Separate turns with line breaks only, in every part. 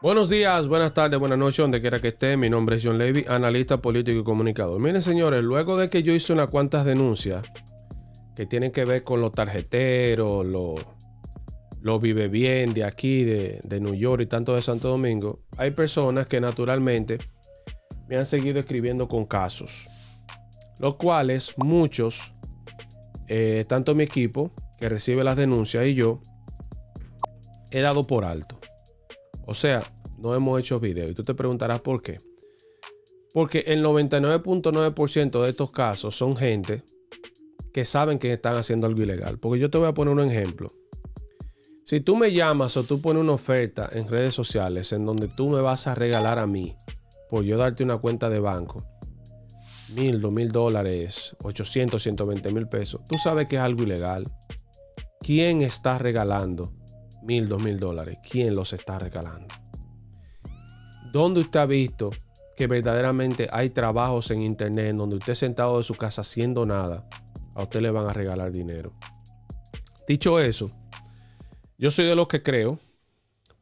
Buenos días, buenas tardes, buenas noches, donde quiera que esté. Mi nombre es John Levy, analista político y comunicador. Miren, señores, luego de que yo hice unas cuantas denuncias que tienen que ver con los tarjeteros, los, los vive bien de aquí, de, de New York y tanto de Santo Domingo, hay personas que naturalmente me han seguido escribiendo con casos, los cuales muchos, eh, tanto mi equipo que recibe las denuncias y yo, he dado por alto. O sea, no hemos hecho video. Y tú te preguntarás por qué. Porque el 99.9% de estos casos son gente que saben que están haciendo algo ilegal. Porque yo te voy a poner un ejemplo. Si tú me llamas o tú pones una oferta en redes sociales en donde tú me vas a regalar a mí por yo darte una cuenta de banco, mil, dos mil dólares, 800, 120 mil pesos, tú sabes que es algo ilegal. ¿Quién está regalando mil, dos mil dólares, ¿quién los está regalando? ¿Dónde usted ha visto que verdaderamente hay trabajos en internet donde usted sentado de su casa haciendo nada, a usted le van a regalar dinero? Dicho eso, yo soy de los que creo,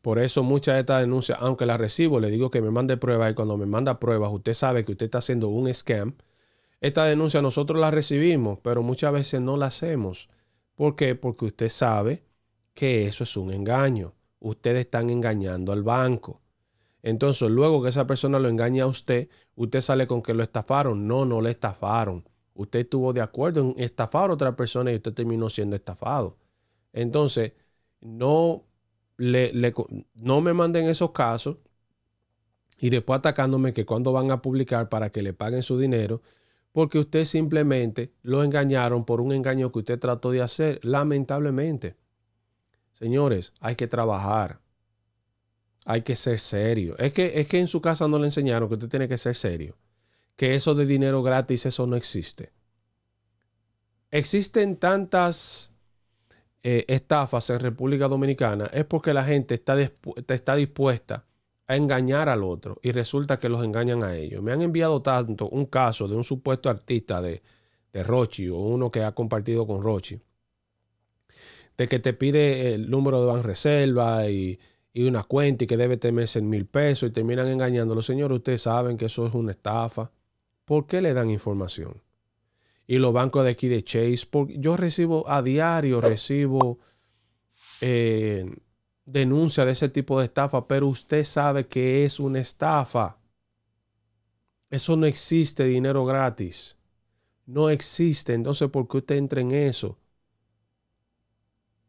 por eso muchas de estas denuncias, aunque las recibo, le digo que me mande pruebas y cuando me manda pruebas, usted sabe que usted está haciendo un scam. Esta denuncia nosotros la recibimos, pero muchas veces no la hacemos. ¿Por qué? Porque usted sabe que eso es un engaño. Ustedes están engañando al banco. Entonces, luego que esa persona lo engaña a usted, usted sale con que lo estafaron. No, no le estafaron. Usted estuvo de acuerdo en estafar a otra persona y usted terminó siendo estafado. Entonces, no, le, no me manden esos casos y después atacándome que cuando van a publicar para que le paguen su dinero, porque usted simplemente lo engañaron por un engaño que usted trató de hacer, lamentablemente. Señores, hay que trabajar. Hay que ser serio. Es que, es que en su casa no le enseñaron que usted tiene que ser serio. Que eso de dinero gratis, eso no existe. Existen tantas eh, estafas en República Dominicana. Es porque la gente está, está dispuesta a engañar al otro y resulta que los engañan a ellos. Me han enviado tanto un caso de un supuesto artista de, de Rochi o uno que ha compartido con Rochi de que te pide el número de Banreserva y, y una cuenta y que debe tener 100 mil pesos y terminan los Señores, ustedes saben que eso es una estafa. ¿Por qué le dan información? Y los bancos de aquí de Chase, yo recibo a diario, recibo eh, denuncia de ese tipo de estafa, pero usted sabe que es una estafa. Eso no existe dinero gratis. No existe. Entonces, ¿por qué usted entra en eso?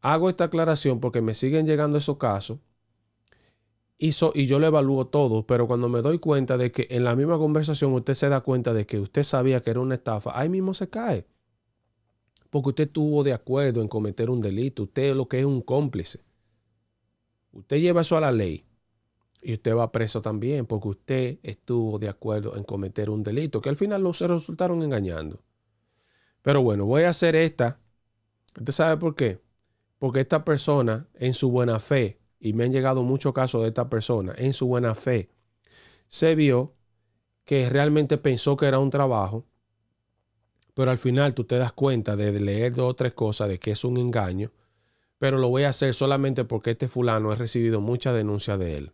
Hago esta aclaración porque me siguen llegando esos casos y, y yo lo evalúo todo, pero cuando me doy cuenta de que en la misma conversación usted se da cuenta de que usted sabía que era una estafa, ahí mismo se cae. Porque usted estuvo de acuerdo en cometer un delito, usted es lo que es un cómplice. Usted lleva eso a la ley y usted va preso también porque usted estuvo de acuerdo en cometer un delito que al final los se resultaron engañando. Pero bueno, voy a hacer esta. ¿Usted sabe por qué? Porque esta persona, en su buena fe, y me han llegado muchos casos de esta persona, en su buena fe, se vio que realmente pensó que era un trabajo, pero al final tú te das cuenta de leer dos o tres cosas de que es un engaño, pero lo voy a hacer solamente porque este fulano ha recibido muchas denuncias de él.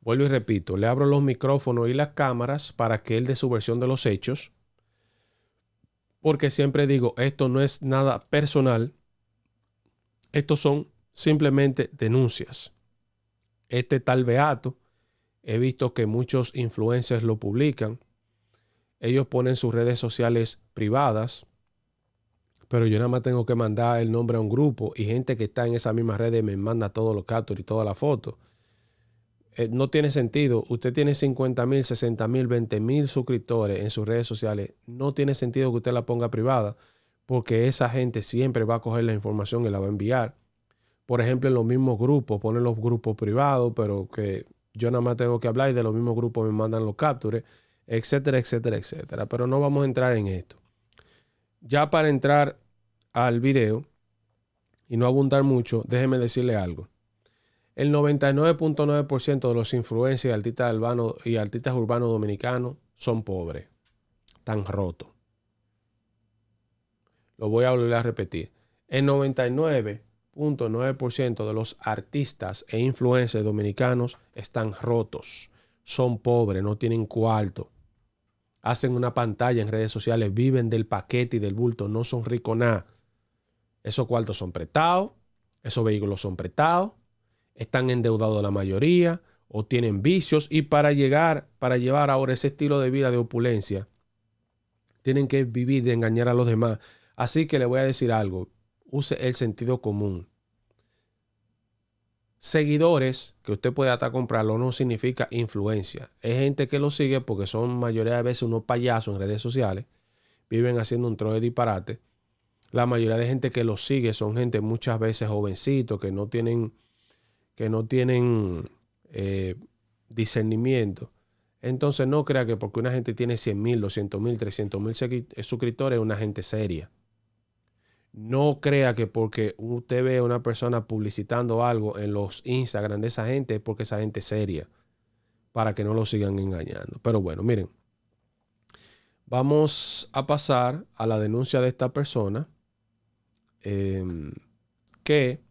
Vuelvo y repito, le abro los micrófonos y las cámaras para que él dé su versión de los hechos, porque siempre digo, esto no es nada personal, estos son simplemente denuncias. Este tal Beato, he visto que muchos influencers lo publican. Ellos ponen sus redes sociales privadas, pero yo nada más tengo que mandar el nombre a un grupo y gente que está en esa misma red me manda todos los captures y todas las fotos. Eh, no tiene sentido. Usted tiene 50 mil, 60 mil, 20 mil suscriptores en sus redes sociales. No tiene sentido que usted la ponga privada porque esa gente siempre va a coger la información y la va a enviar. Por ejemplo, en los mismos grupos, ponen los grupos privados, pero que yo nada más tengo que hablar y de los mismos grupos me mandan los captures, etcétera, etcétera, etcétera. Pero no vamos a entrar en esto. Ya para entrar al video y no abundar mucho, déjeme decirle algo. El 99.9% de los influencers y artistas urbanos, y artistas urbanos dominicanos son pobres, tan rotos. Lo voy a volver a repetir. El 99.9% de los artistas e influencers dominicanos están rotos, son pobres, no tienen cuarto, hacen una pantalla en redes sociales, viven del paquete y del bulto, no son ricos nada. Esos cuartos son prestados, esos vehículos son prestados, están endeudados la mayoría o tienen vicios y para llegar, para llevar ahora ese estilo de vida de opulencia, tienen que vivir de engañar a los demás Así que le voy a decir algo, use el sentido común. Seguidores que usted puede hasta comprarlo no significa influencia. Es gente que lo sigue porque son mayoría de veces unos payasos en redes sociales, viven haciendo un trozo de disparate. La mayoría de gente que lo sigue son gente muchas veces jovencito, que no tienen, que no tienen eh, discernimiento. Entonces no crea que porque una gente tiene 100 mil, 200 mil, 300 mil eh, suscriptores es una gente seria. No crea que porque usted ve a una persona publicitando algo en los Instagram de esa gente es porque esa gente es seria. Para que no lo sigan engañando. Pero bueno, miren. Vamos a pasar a la denuncia de esta persona. Em, que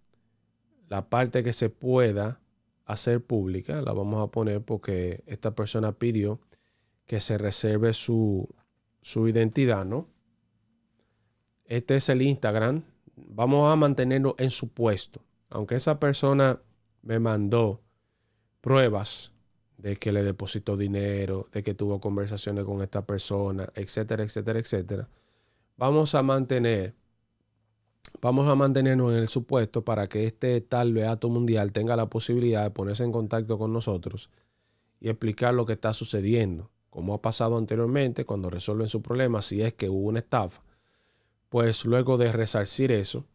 la parte que se pueda hacer pública la vamos a poner porque esta persona pidió que se reserve su, su identidad, ¿no? este es el Instagram, vamos a mantenerlo en su puesto. Aunque esa persona me mandó pruebas de que le depositó dinero, de que tuvo conversaciones con esta persona, etcétera, etcétera, etcétera. Vamos a mantener, vamos a mantenernos en el supuesto para que este tal beato mundial tenga la posibilidad de ponerse en contacto con nosotros y explicar lo que está sucediendo, como ha pasado anteriormente cuando resuelven su problema, si es que hubo una estafa pues luego de resarcir eso,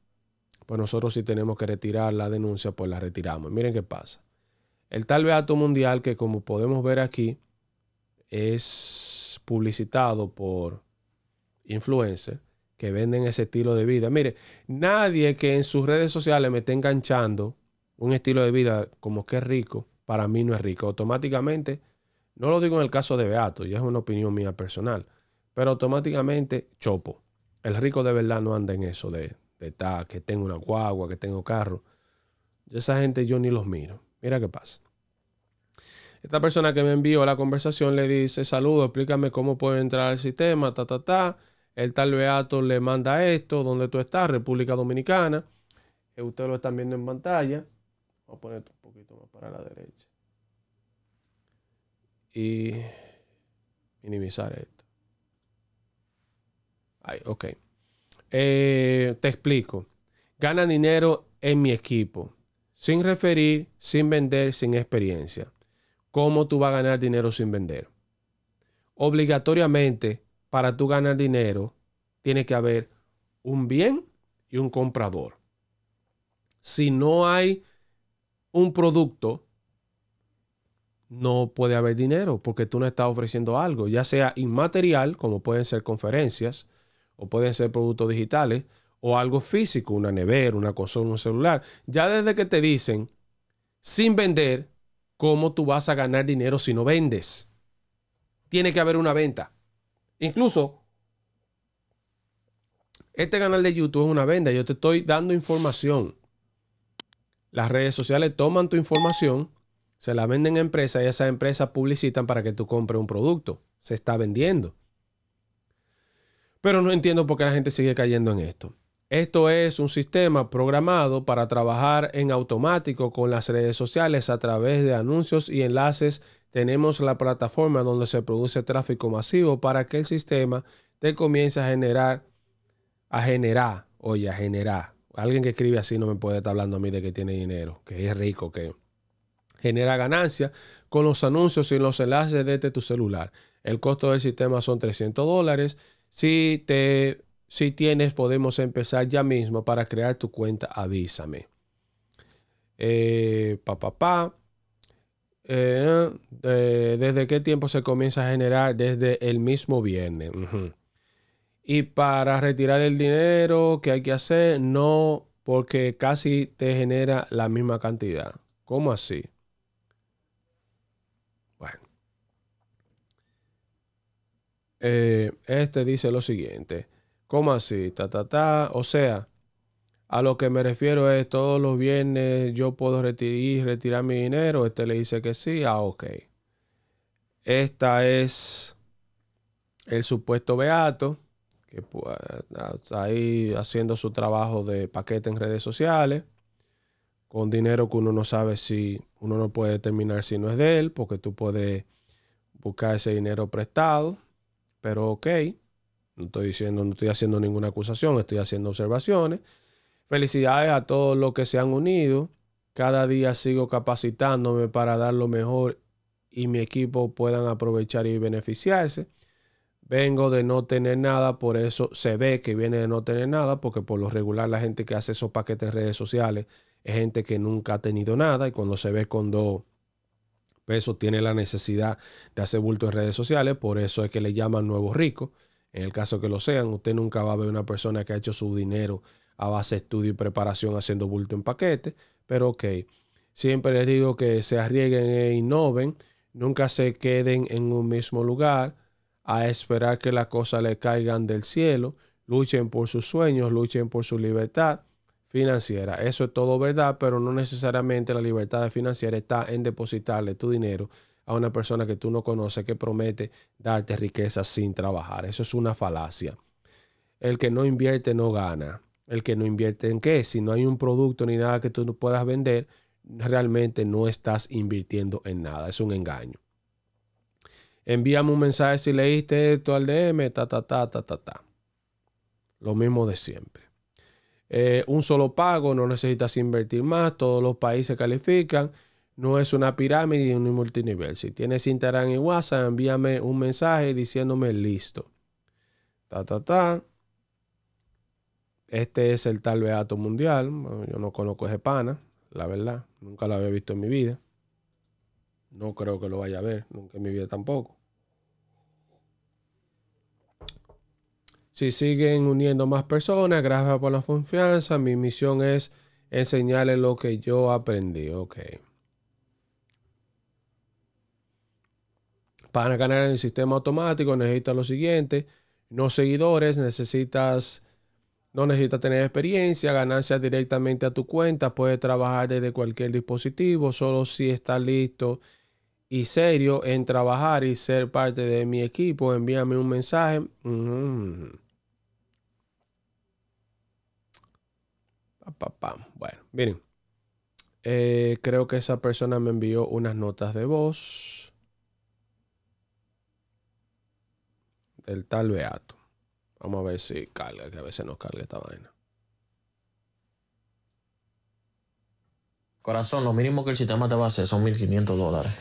pues nosotros si tenemos que retirar la denuncia, pues la retiramos. Miren qué pasa. El tal Beato Mundial, que como podemos ver aquí, es publicitado por influencers que venden ese estilo de vida. Mire, nadie que en sus redes sociales me esté enganchando un estilo de vida como que es rico, para mí no es rico. Automáticamente, no lo digo en el caso de Beato, ya es una opinión mía personal, pero automáticamente chopo. El rico de verdad no anda en eso de, que tengo una guagua, que tengo carro. Yo esa gente yo ni los miro. Mira qué pasa. Esta persona que me envió la conversación le dice, saludo, explícame cómo puedo entrar al sistema, ta, ta, ta. El tal Beato le manda esto, donde tú estás, República Dominicana. Eh, ustedes lo están viendo en pantalla. Voy a poner un poquito más para la derecha. Y minimizar esto ok. Eh, te explico. Gana dinero en mi equipo. Sin referir, sin vender, sin experiencia. ¿Cómo tú vas a ganar dinero sin vender? Obligatoriamente, para tú ganar dinero, tiene que haber un bien y un comprador. Si no hay un producto, no puede haber dinero porque tú no estás ofreciendo algo, ya sea inmaterial, como pueden ser conferencias, o pueden ser productos digitales o algo físico, una nevera, una consola, un celular. Ya desde que te dicen, sin vender, ¿cómo tú vas a ganar dinero si no vendes? Tiene que haber una venta. Incluso, este canal de YouTube es una venta. Yo te estoy dando información. Las redes sociales toman tu información, se la venden a empresas y esas empresas publicitan para que tú compres un producto. Se está vendiendo. Pero no entiendo por qué la gente sigue cayendo en esto. Esto es un sistema programado para trabajar en automático con las redes sociales a través de anuncios y enlaces. Tenemos la plataforma donde se produce tráfico masivo para que el sistema te comience a generar, a generar, oye, a generar. Alguien que escribe así no me puede estar hablando a mí de que tiene dinero, que es rico, que genera ganancias con los anuncios y los enlaces desde tu celular. El costo del sistema son 300 dólares si, tienes, podemos empezar ya mismo para crear tu cuenta, avísame. Eh, eh, eh ¿Desde qué tiempo se comienza a generar? Desde el mismo viernes. Y para retirar el dinero, ¿qué hay que hacer? No, porque casi te genera la misma cantidad. ¿Cómo así? Eh, este dice lo siguiente. ¿Cómo así? Ta, ta, ta. O sea, a lo que me refiero es todos los viernes yo puedo retirar, retirar mi dinero. Este le dice que sí. Ah, ok. Esta es el supuesto beato que está ah, ah, ahí haciendo su trabajo de paquete en redes sociales con dinero que uno no sabe si uno no puede determinar si no es de él, porque tú puedes buscar ese dinero prestado pero ok, no estoy diciendo, no estoy haciendo ninguna acusación, estoy haciendo observaciones. Felicidades a todos los que se han unido. Cada día sigo capacitándome para dar lo mejor y mi equipo puedan aprovechar y beneficiarse. Vengo de no tener nada, por eso se ve que viene de no tener nada, porque por lo regular la gente que hace esos paquetes en redes sociales es gente que nunca ha tenido nada y cuando se ve cuando eso tiene la necesidad de hacer bulto en redes sociales, por eso es que le llaman nuevos ricos. En el caso que lo sean, usted nunca va a ver una persona que ha hecho su dinero a base de estudio y preparación haciendo bulto en paquete, pero ok, siempre les digo que se arriesguen e innoven, nunca se queden en un mismo lugar a esperar que las cosas le caigan del cielo, luchen por sus sueños, luchen por su libertad financiera. Eso es todo verdad, pero no necesariamente la libertad financiera está en depositarle tu dinero a una persona que tú no conoces que promete darte riqueza sin trabajar. Eso es una falacia. El que no invierte no gana. El que no invierte en qué? Si no hay un producto ni nada que tú no puedas vender, realmente no estás invirtiendo en nada. Es un engaño. Envíame un mensaje si leíste esto al DM, ta, ta, ta, ta, ta, ta. Lo mismo de siempre. Eh, un solo pago, no necesitas invertir más, todos los países califican, no es una pirámide ni un multinivel. Si tienes Instagram y WhatsApp, envíame un mensaje diciéndome listo. Ta, ta, Este es el tal Beato Mundial. yo no conozco ese pana, la verdad. Nunca lo había visto en mi vida. No creo que lo vaya a ver, nunca en mi vida tampoco. Si siguen uniendo más personas, gracias por la confianza. Mi misión es enseñarles lo que yo aprendí. Ok. Para ganar en el sistema automático necesitas lo siguiente. No seguidores, necesitas... No necesitas tener experiencia, ganancias directamente a tu cuenta, puedes trabajar desde cualquier dispositivo, solo si estás listo y serio en trabajar y ser parte de mi equipo, envíame un mensaje. Mm. Bueno, miren. Eh, creo que esa persona me envió unas notas de voz. Del tal Beato. Vamos a ver si carga, que a veces no carga esta vaina. Corazón, lo mínimo que el sistema te va a hacer son 1.500 dólares.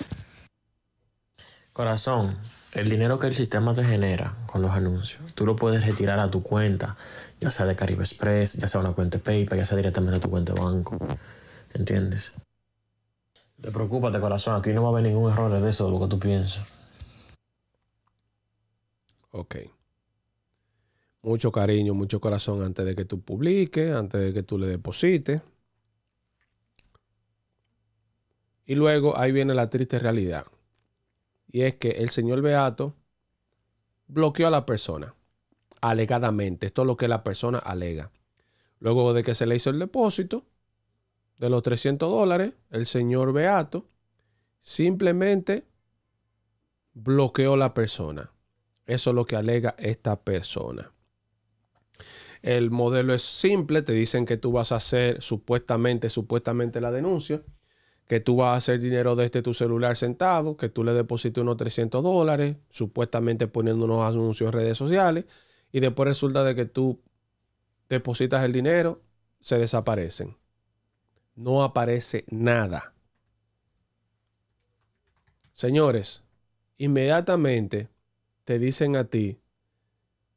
Corazón, el dinero que el sistema te genera con los anuncios, tú lo puedes retirar a tu cuenta, ya sea de Caribe Express, ya sea una cuenta de PayPal, ya sea directamente a tu cuenta de banco. ¿Entiendes? Te de corazón. Aquí no va a haber ningún error de eso, lo que tú piensas. Ok. Mucho cariño, mucho corazón antes de que tú publiques, antes de que tú le deposites. Y luego ahí viene la triste realidad. Y es que el señor Beato bloqueó a la persona, alegadamente. Esto es lo que la persona alega. Luego de que se le hizo el depósito de los 300 dólares, el señor Beato simplemente bloqueó la persona. Eso es lo que alega esta persona. El modelo es simple, te dicen que tú vas a hacer supuestamente, supuestamente la denuncia que tú vas a hacer dinero desde tu celular sentado, que tú le depositas unos 300 dólares, supuestamente poniendo unos anuncios en redes sociales, y después resulta de que tú depositas el dinero, se desaparecen. No aparece nada. Señores, inmediatamente te dicen a ti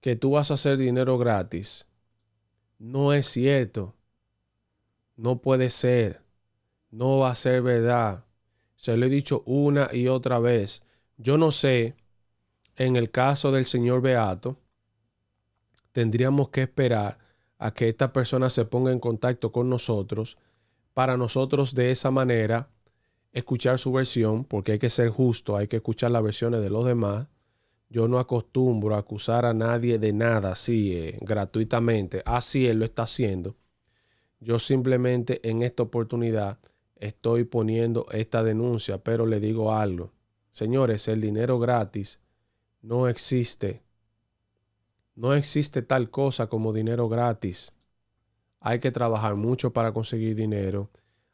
que tú vas a hacer dinero gratis. No es cierto. No puede ser no va a ser verdad. Se lo he dicho una y otra vez. Yo no sé, en el caso del señor Beato, tendríamos que esperar a que esta persona se ponga en contacto con nosotros para nosotros de esa manera escuchar su versión, porque hay que ser justo, hay que escuchar las versiones de los demás. Yo no acostumbro a acusar a nadie de nada así, eh, gratuitamente. Así él lo está haciendo. Yo simplemente en esta oportunidad estoy poniendo esta denuncia, pero le digo algo. Señores, el dinero gratis no existe. No existe tal cosa como dinero gratis. Hay que trabajar mucho para conseguir dinero.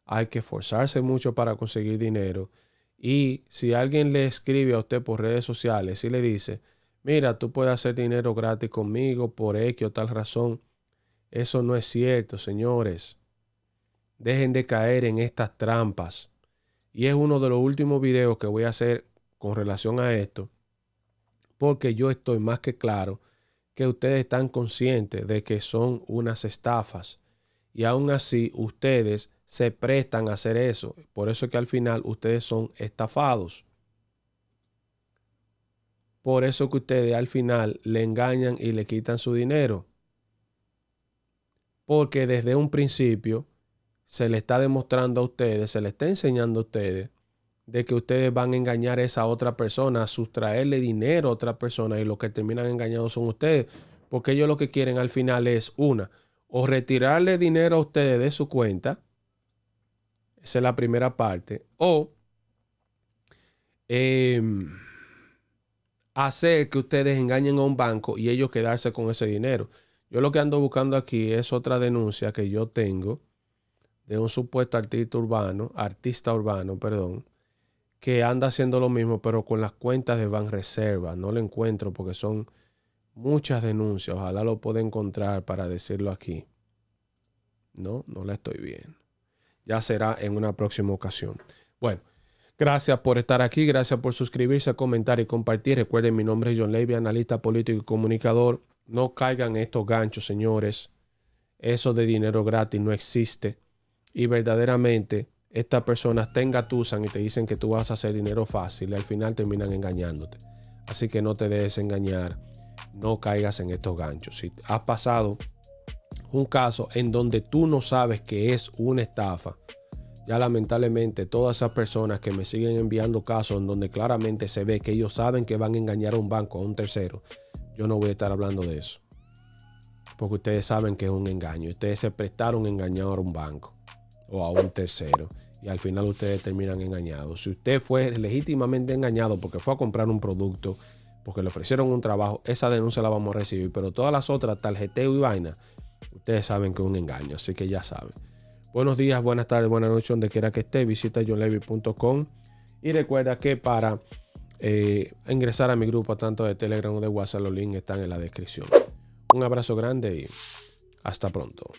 Hay que esforzarse mucho para conseguir dinero. Y si alguien le escribe a usted por redes sociales y le dice, mira, tú puedes hacer dinero gratis conmigo por X o tal razón, eso no es cierto, señores. Dejen de caer en estas trampas. Y es uno de los últimos videos que voy a hacer con relación a esto. Porque yo estoy más que claro que ustedes están conscientes de que son unas estafas. Y aún así ustedes se prestan a hacer eso. Por eso que al final ustedes son estafados. Por eso que ustedes al final le engañan y le quitan su dinero. Porque desde un principio se le está demostrando a ustedes, se le está enseñando a ustedes de que ustedes van a engañar a esa otra persona, a sustraerle dinero a otra persona y los que terminan engañados son ustedes, porque ellos lo que quieren al final es una, o retirarle dinero a ustedes de su cuenta, esa es la primera parte, o em, hacer que ustedes engañen a un banco y ellos quedarse con ese dinero. Yo lo que ando buscando aquí es otra denuncia que yo tengo de un supuesto artista urbano, artista urbano, perdón, que anda haciendo lo mismo, pero con las cuentas de Van Reserva. No lo encuentro porque son muchas denuncias. Ojalá lo pueda encontrar para decirlo aquí. No, no la estoy viendo. Ya será en una próxima ocasión. Bueno, gracias por estar aquí, gracias por suscribirse, comentar y compartir. Recuerden, mi nombre es John Levy, analista político y comunicador. No caigan estos ganchos, señores. Eso de dinero gratis no existe y verdaderamente estas personas te engatusan y te dicen que tú vas a hacer dinero fácil y al final terminan engañándote. Así que no te dejes engañar, no caigas en estos ganchos. Si has pasado un caso en donde tú no sabes que es una estafa, ya lamentablemente todas esas personas que me siguen enviando casos en donde claramente se ve que ellos saben que van a engañar a un banco, a un tercero, yo no voy a estar hablando de eso. Porque ustedes saben que es un engaño. Ustedes se prestaron engañar a un banco o a un tercero. Y al final ustedes terminan engañados. Si usted fue legítimamente engañado porque fue a comprar un producto, porque le ofrecieron un trabajo, esa denuncia la vamos a recibir. Pero todas las otras, tarjeteo y vaina, ustedes saben que es un engaño. Así que ya saben. Buenos días, buenas tardes, buenas noches, donde quiera que esté. Visita johnlevy.com. Y recuerda que para eh, ingresar a mi grupo, tanto de Telegram o de WhatsApp, los links están en la descripción. Un abrazo grande y hasta pronto.